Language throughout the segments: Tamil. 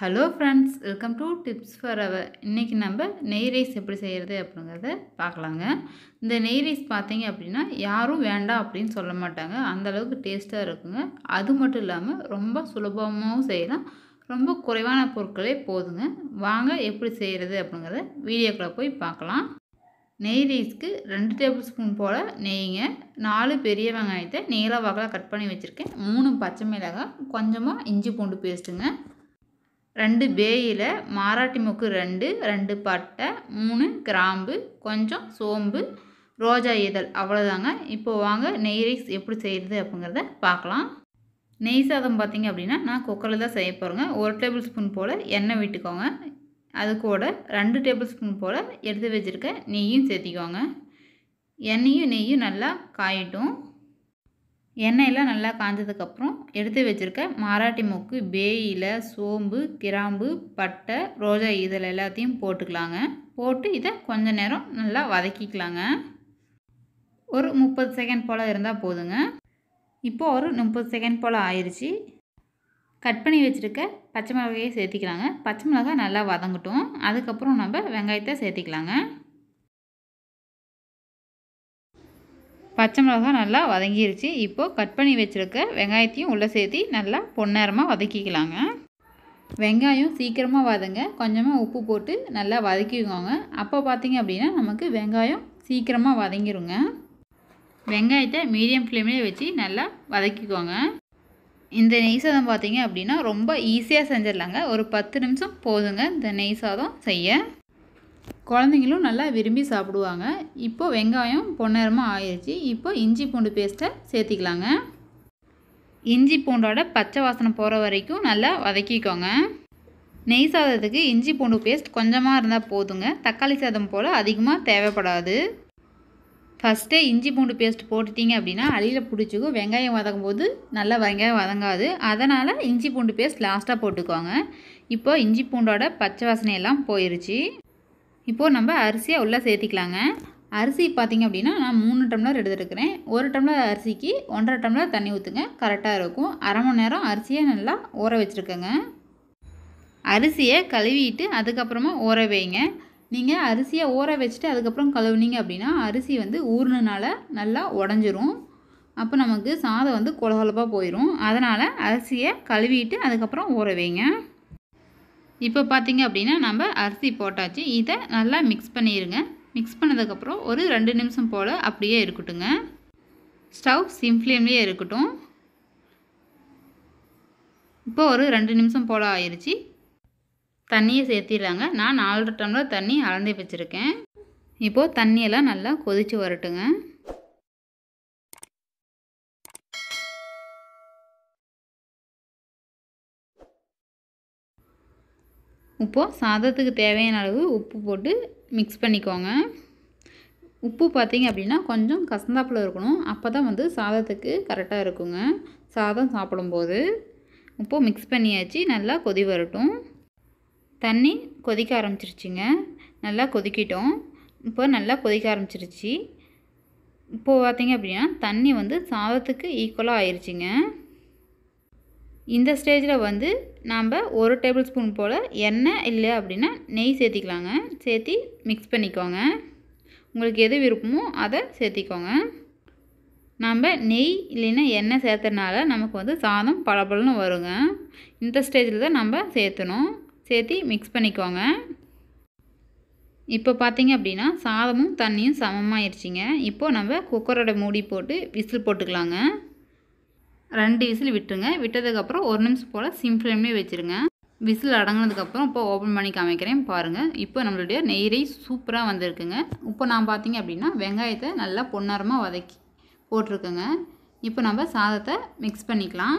hello friends welcome to tips for our இன்றைக்கி நம்ம நெய் ரைஸ் எப்படி செய்கிறது அப்படிங்கிறத பார்க்கலாங்க இந்த நெய் ரைஸ் பார்த்தீங்க அப்படின்னா யாரும் வேண்டாம் அப்படின்னு சொல்ல மாட்டாங்க அந்தளவுக்கு டேஸ்ட்டாக இருக்குங்க அது மட்டும் இல்லாமல் ரொம்ப சுலபமாகவும் செய்யலாம் ரொம்ப குறைவான பொருட்களே போதுங்க வாங்க எப்படி செய்கிறது அப்படிங்கிறத வீடியோக்குள்ளே போய் பார்க்கலாம் நெய் ரைஸ்க்கு ரெண்டு டேபிள் ஸ்பூன் போல் நெய்ங்க நாலு பெரிய வெங்காயத்தை நீள வாக்கில் கட் பண்ணி வச்சுருக்கேன் மூணு பச்சை மிளகாய் கொஞ்சமாக இஞ்சி பூண்டு பேஸ்ட்டுங்க ரெண்டு பேயில் மாராட்டி மொக்கு ரெண்டு ரெண்டு பட்டை மூணு கிராம்பு கொஞ்சம் சோம்பு ரோஜா இதழ் அவ்வளோதாங்க இப்போது வாங்க நெய் ரைஸ் எப்படி செய்கிறது அப்படிங்கிறத பார்க்கலாம் நெய் சாதம் பார்த்திங்க அப்படின்னா நான் குக்கரில் தான் செய்ய போகிறேங்க ஒரு டேபிள் ஸ்பூன் போல் எண்ணெய் விட்டுக்கோங்க அது கூட ரெண்டு டேபிள் ஸ்பூன் போல் எடுத்து வச்சுருக்க நெய்யும் சேர்த்திக்கோங்க எண்ணெயும் நெய்யும் நல்லா காயட்டும் எண்ணெயெல்லாம் நல்லா காஞ்சதுக்கப்புறம் எடுத்து வச்சுருக்க மராட்டி மூக்கு பேயில சோம்பு கிராம்பு பட்டை ரோஜா இதில் எல்லாத்தையும் போட்டுக்கலாங்க போட்டு இதை கொஞ்ச நேரம் நல்லா வதக்கிக்கலாங்க ஒரு முப்பது செகண்ட் போல் இருந்தால் போதுங்க இப்போது ஒரு முப்பது செகண்ட் போல் ஆயிடுச்சு கட் பண்ணி வச்சுருக்க பச்சை மிளகாயை சேர்த்திக்கலாங்க பச்சை மிளகாய் நல்லா வதங்கட்டும் அதுக்கப்புறம் நம்ம வெங்காயத்தை சேர்த்திக்கலாங்க பச்சை மிளகா நல்லா வதங்கிருச்சு இப்போது கட் பண்ணி வச்சுருக்க வெங்காயத்தையும் உள்ளே சேர்த்து நல்லா பொன்னேரமாக வதக்கிக்கலாங்க வெங்காயம் சீக்கிரமாக வதங்க கொஞ்சமாக உப்பு போட்டு நல்லா வதக்கிக்கோங்க அப்போ பார்த்திங்க அப்படின்னா நமக்கு வெங்காயம் சீக்கிரமாக வதங்கிருங்க வெங்காயத்தை மீடியம் ஃப்ளேம்லேயே வச்சு நல்லா வதக்கிக்கோங்க இந்த நெய் சாதம் பார்த்திங்க அப்படின்னா ரொம்ப ஈஸியாக செஞ்சிடலாங்க ஒரு பத்து நிமிஷம் போதுங்க இந்த நெய் சாதம் செய்ய குழந்தைங்களும் நல்லா விரும்பி சாப்பிடுவாங்க இப்போது வெங்காயம் பொன்னேரமாக ஆயிடுச்சு இப்போ இஞ்சி பூண்டு பேஸ்ட்டை சேர்த்திக்கலாங்க இஞ்சி பூண்டோட பச்சை வாசனை போகிற வரைக்கும் நல்லா வதக்கிக்கோங்க நெய் சாதத்துக்கு இஞ்சி பூண்டு பேஸ்ட் கொஞ்சமாக இருந்தால் போதுங்க தக்காளி சாதம் போல் அதிகமாக தேவைப்படாது ஃபஸ்ட்டே இஞ்சி பூண்டு பேஸ்ட் போட்டுட்டிங்க அப்படின்னா அழியில் பிடிச்சிக்கும் வெங்காயம் வதங்கும் போது நல்லா வெங்காயம் வதங்காது அதனால் இஞ்சி பூண்டு பேஸ்ட் லாஸ்ட்டாக போட்டுக்கோங்க இப்போது இஞ்சி பூண்டோட பச்சை வாசனையெல்லாம் போயிடுச்சு இப்போது நம்ம அரிசியை உள்ளே சேர்த்திக்கலாங்க அரிசி பார்த்திங்க அப்படின்னா நான் மூணு டம்ளர் எடுத்துருக்கிறேன் ஒரு டம்ளர் அரிசிக்கு ஒன்றரை டம்ளர் தண்ணி ஊற்றுங்க கரெக்டாக இருக்கும் அரை மணி நேரம் அரிசியை நல்லா ஊற வச்சுருக்கேங்க அரிசியை கழுவிட்டு அதுக்கப்புறமா ஊற வைங்க நீங்கள் அரிசியை ஊற வச்சுட்டு அதுக்கப்புறம் கழுவுனீங்க அப்படின்னா அரிசி வந்து ஊறினால நல்லா உடஞ்சிரும் அப்போ நமக்கு சாதம் வந்து கொலகொலப்பாக போயிடும் அதனால் அரிசியை கழுவிட்டு அதுக்கப்புறம் ஊற வைங்க இப்போ பார்த்திங்க அப்படின்னா நம்ம அரிசி போட்டாச்சு இதை நல்லா மிக்ஸ் பண்ணிடுங்க மிக்ஸ் பண்ணதுக்கப்புறம் ஒரு ரெண்டு நிமிஷம் போல் அப்படியே இருக்கட்டுங்க ஸ்டவ் சிம் ஃப்ளேம்லேயே இருக்கட்டும் இப்போ ஒரு ரெண்டு நிமிஷம் போல் ஆயிடுச்சு தண்ணியை சேர்த்திடலாங்க நான் நாலு டம்ளர் தண்ணி அளந்து வச்சுருக்கேன் இப்போது தண்ணியெல்லாம் நல்லா கொதித்து வரட்டுங்க இப்போது சாதத்துக்கு தேவையான அளவு உப்பு போட்டு மிக்ஸ் பண்ணிக்கோங்க உப்பு பார்த்திங்க அப்படின்னா கொஞ்சம் கசந்தாப்பில் இருக்கணும் அப்போ தான் வந்து சாதத்துக்கு கரெக்டாக இருக்குங்க சாதம் சாப்பிடும்போது இப்போது மிக்ஸ் பண்ணியாச்சு நல்லா கொதி வரட்டும் தண்ணி கொதிக்க ஆரம்பிச்சிருச்சுங்க நல்லா கொதிக்கிட்டோம் இப்போ நல்லா கொதிக்க ஆரம்பிச்சிருச்சு இப்போது பார்த்திங்க அப்படின்னா தண்ணி வந்து சாதத்துக்கு ஈக்குவலாக ஆயிடுச்சிங்க இந்த ஸ்டேஜில் வந்து நாம் ஒரு டேபிள் ஸ்பூன் போல் எண்ணெய் இல்லை அப்படின்னா நெய் சேர்த்திக்கலாங்க சேர்த்தி மிக்ஸ் பண்ணிக்கோங்க உங்களுக்கு எது விருப்பமோ அதை சேர்த்திக்கோங்க நம்ம நெய் இல்லைன்னா எண்ணெய் சேர்த்தனால நமக்கு வந்து சாதம் பளபளன்னு வருங்க இந்த ஸ்டேஜில் தான் நம்ம சேர்த்தணும் சேர்த்தி மிக்ஸ் பண்ணிக்கோங்க இப்போ பார்த்தீங்க அப்படின்னா சாதமும் தண்ணியும் சமமாகிடுச்சிங்க இப்போது நம்ம குக்கரோட மூடி போட்டு விசில் போட்டுக்கலாங்க ரெண்டு விசில் விட்டுருங்க விட்டதுக்கப்புறம் ஒரு நிமிஷம் போல் சிம் ஃப்ளேம்லேயே வச்சுருங்க விசில் அடங்கினதுக்கப்புறம் இப்போ ஓப்பன் பண்ணி காமிக்கிறேன் பாருங்கள் இப்போ நம்மளுடைய நெய்ரை சூப்பராக வந்திருக்குங்க இப்போ நான் பார்த்தீங்க அப்படின்னா வெங்காயத்தை நல்லா பொன்னாரமாக வதக்கி போட்டிருக்குங்க இப்போ நம்ம சாதத்தை மிக்ஸ் பண்ணிக்கலாம்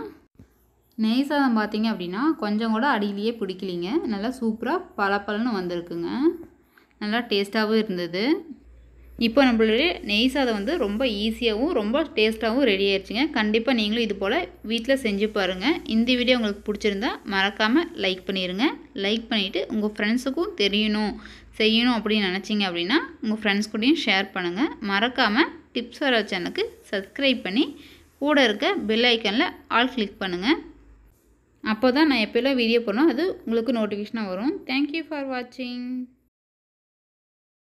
நெய் சாதம் பார்த்திங்க அப்படின்னா கொஞ்சம் கூட அடியிலேயே பிடிக்கலிங்க நல்லா சூப்பராக பளபளன்னு வந்திருக்குங்க நல்லா டேஸ்ட்டாகவும் இருந்தது இப்போ நம்மளுடைய நெய் சாதம் வந்து ரொம்ப ஈஸியாகவும் ரொம்ப டேஸ்ட்டாகவும் ரெடி ஆயிடுச்சுங்க கண்டிப்பாக நீங்களும் இது போல் வீட்டில் செஞ்சு பாருங்கள் இந்த வீடியோ உங்களுக்கு பிடிச்சிருந்தா மறக்காமல் லைக் பண்ணிடுங்க லைக் பண்ணிவிட்டு உங்கள் ஃப்ரெண்ட்ஸுக்கும் தெரியணும் செய்யணும் அப்படின்னு நினச்சிங்க அப்படின்னா உங்கள் ஃப்ரெண்ட்ஸ் கூடயும் ஷேர் பண்ணுங்கள் மறக்காமல் டிப்ஸ் வர சேனலுக்கு சப்ஸ்கிரைப் பண்ணி கூட இருக்க பெல் ஐக்கனில் ஆல் கிளிக் பண்ணுங்கள் அப்போ தான் நான் எப்போல்லாம் வீடியோ பண்ணோம் அது உங்களுக்கு நோட்டிஃபிகேஷனாக வரும் தேங்க்யூ ஃபார் வாட்சிங்